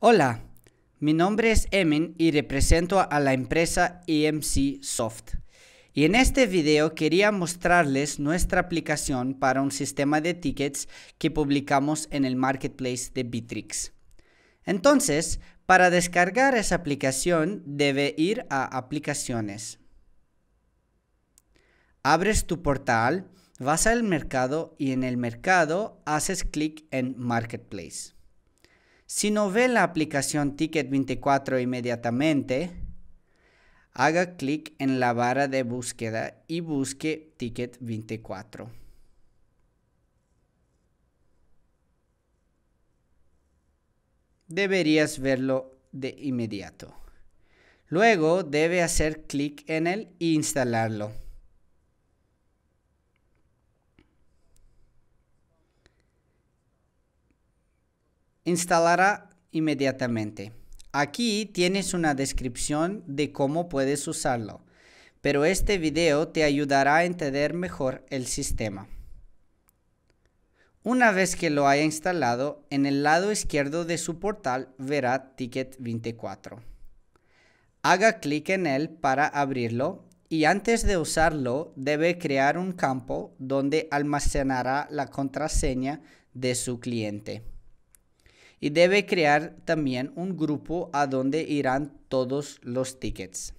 Hola, mi nombre es Emin y represento a la empresa EMC Soft. Y en este video quería mostrarles nuestra aplicación para un sistema de tickets que publicamos en el marketplace de Bitrix. Entonces, para descargar esa aplicación debe ir a aplicaciones. Abres tu portal, vas al mercado y en el mercado haces clic en Marketplace. Si no ve la aplicación Ticket 24 inmediatamente, haga clic en la barra de búsqueda y busque Ticket 24. Deberías verlo de inmediato. Luego debe hacer clic en él e instalarlo. instalará inmediatamente. Aquí tienes una descripción de cómo puedes usarlo, pero este video te ayudará a entender mejor el sistema. Una vez que lo haya instalado, en el lado izquierdo de su portal verá Ticket 24. Haga clic en él para abrirlo y antes de usarlo debe crear un campo donde almacenará la contraseña de su cliente y debe crear también un grupo a donde irán todos los tickets.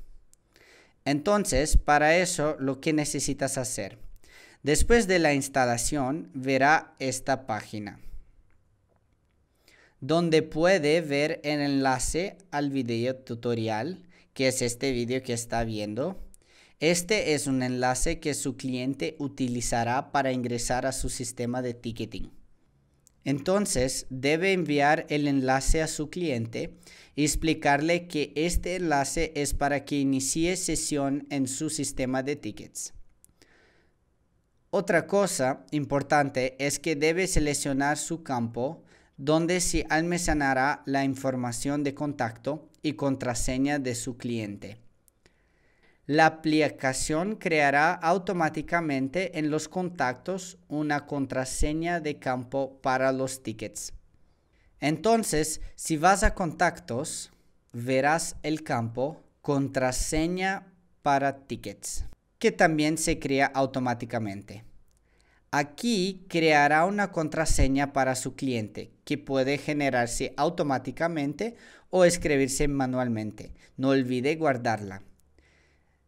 Entonces, para eso lo que necesitas hacer. Después de la instalación, verá esta página, donde puede ver el enlace al video tutorial, que es este video que está viendo. Este es un enlace que su cliente utilizará para ingresar a su sistema de ticketing. Entonces, debe enviar el enlace a su cliente y explicarle que este enlace es para que inicie sesión en su sistema de tickets. Otra cosa importante es que debe seleccionar su campo donde se almacenará la información de contacto y contraseña de su cliente. La aplicación creará automáticamente en los contactos una contraseña de campo para los tickets. Entonces, si vas a contactos, verás el campo contraseña para tickets, que también se crea automáticamente. Aquí creará una contraseña para su cliente que puede generarse automáticamente o escribirse manualmente. No olvide guardarla.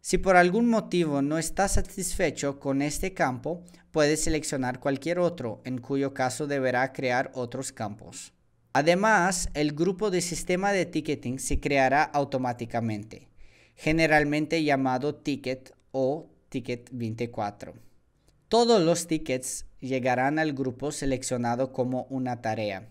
Si por algún motivo no está satisfecho con este campo, puede seleccionar cualquier otro, en cuyo caso deberá crear otros campos. Además, el grupo de sistema de ticketing se creará automáticamente, generalmente llamado ticket o ticket 24. Todos los tickets llegarán al grupo seleccionado como una tarea.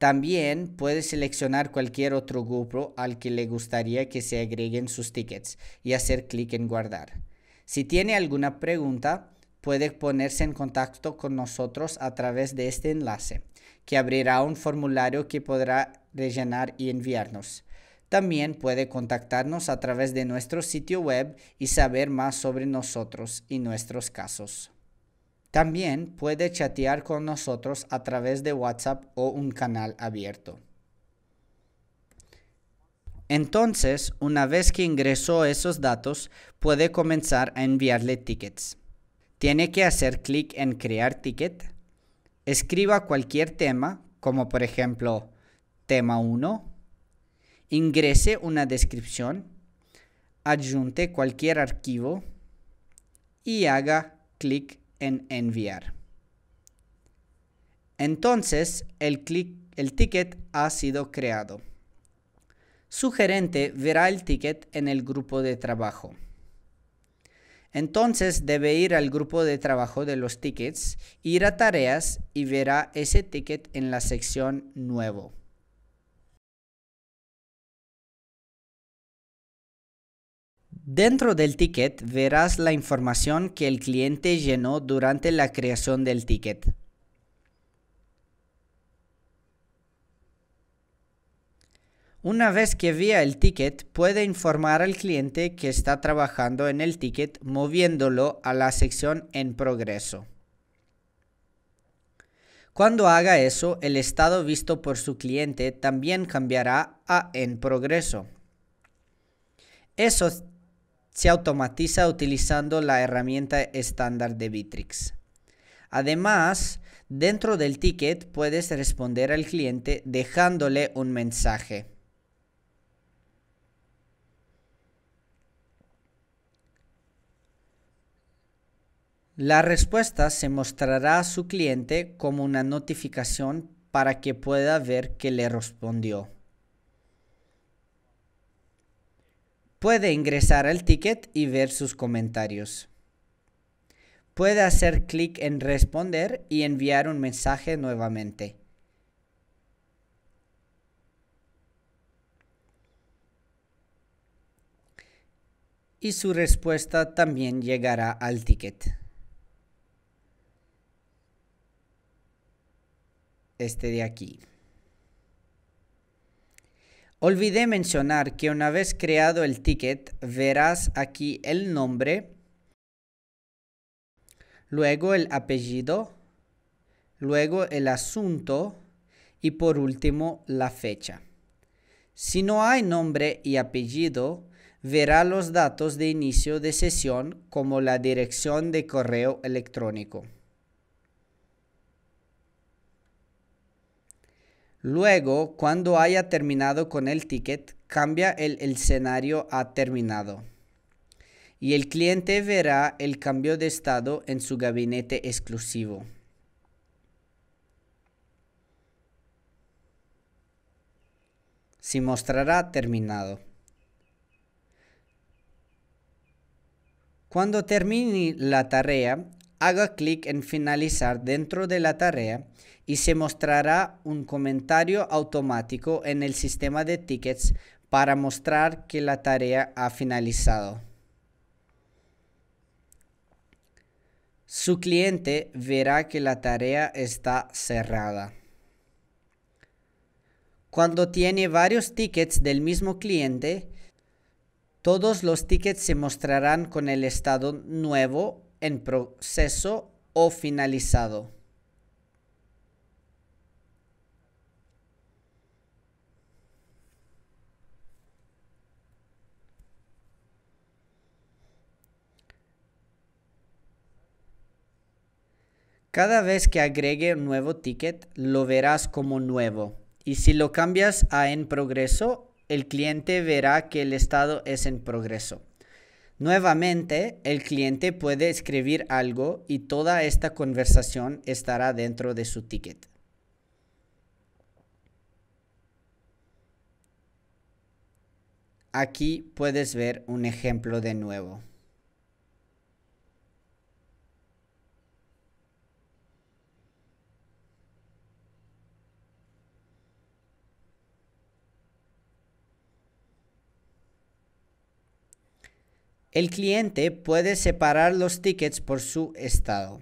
También puede seleccionar cualquier otro grupo al que le gustaría que se agreguen sus tickets y hacer clic en guardar. Si tiene alguna pregunta, puede ponerse en contacto con nosotros a través de este enlace, que abrirá un formulario que podrá rellenar y enviarnos. También puede contactarnos a través de nuestro sitio web y saber más sobre nosotros y nuestros casos. También puede chatear con nosotros a través de WhatsApp o un canal abierto. Entonces, una vez que ingresó esos datos, puede comenzar a enviarle tickets. Tiene que hacer clic en Crear Ticket. Escriba cualquier tema, como por ejemplo tema 1. Ingrese una descripción. Adjunte cualquier archivo. Y haga clic en enviar. Entonces el, el ticket ha sido creado. Su gerente verá el ticket en el grupo de trabajo. Entonces debe ir al grupo de trabajo de los tickets, ir a tareas y verá ese ticket en la sección nuevo. Dentro del ticket verás la información que el cliente llenó durante la creación del ticket. Una vez que vía el ticket, puede informar al cliente que está trabajando en el ticket moviéndolo a la sección en progreso. Cuando haga eso, el estado visto por su cliente también cambiará a en progreso. Eso se automatiza utilizando la herramienta estándar de Bitrix. Además, dentro del ticket puedes responder al cliente dejándole un mensaje. La respuesta se mostrará a su cliente como una notificación para que pueda ver que le respondió. Puede ingresar al ticket y ver sus comentarios. Puede hacer clic en responder y enviar un mensaje nuevamente. Y su respuesta también llegará al ticket. Este de aquí. Olvidé mencionar que una vez creado el ticket, verás aquí el nombre, luego el apellido, luego el asunto y por último la fecha. Si no hay nombre y apellido, verá los datos de inicio de sesión como la dirección de correo electrónico. Luego, cuando haya terminado con el ticket, cambia el escenario a terminado. Y el cliente verá el cambio de estado en su gabinete exclusivo. Se mostrará terminado. Cuando termine la tarea, Haga clic en finalizar dentro de la tarea y se mostrará un comentario automático en el sistema de tickets para mostrar que la tarea ha finalizado. Su cliente verá que la tarea está cerrada. Cuando tiene varios tickets del mismo cliente, todos los tickets se mostrarán con el estado nuevo en proceso o finalizado. Cada vez que agregue un nuevo ticket, lo verás como nuevo. Y si lo cambias a en progreso, el cliente verá que el estado es en progreso. Nuevamente, el cliente puede escribir algo y toda esta conversación estará dentro de su ticket. Aquí puedes ver un ejemplo de nuevo. El cliente puede separar los tickets por su estado.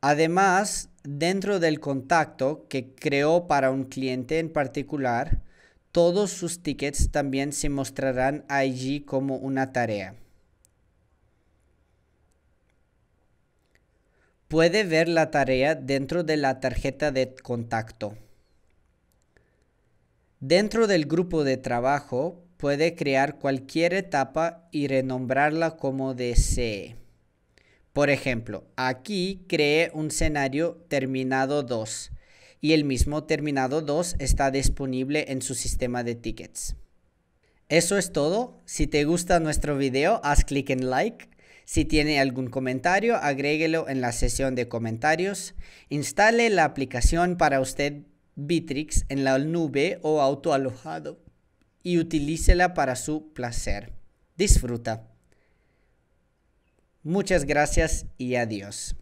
Además, dentro del contacto que creó para un cliente en particular, todos sus tickets también se mostrarán allí como una tarea. Puede ver la tarea dentro de la tarjeta de contacto. Dentro del grupo de trabajo puede crear cualquier etapa y renombrarla como desee. Por ejemplo, aquí cree un escenario terminado 2 y el mismo terminado 2 está disponible en su sistema de tickets. Eso es todo. Si te gusta nuestro video, haz clic en like. Si tiene algún comentario, agréguelo en la sesión de comentarios. Instale la aplicación para usted Bitrix en la nube o autoalojado y utilícela para su placer. Disfruta. Muchas gracias y adiós.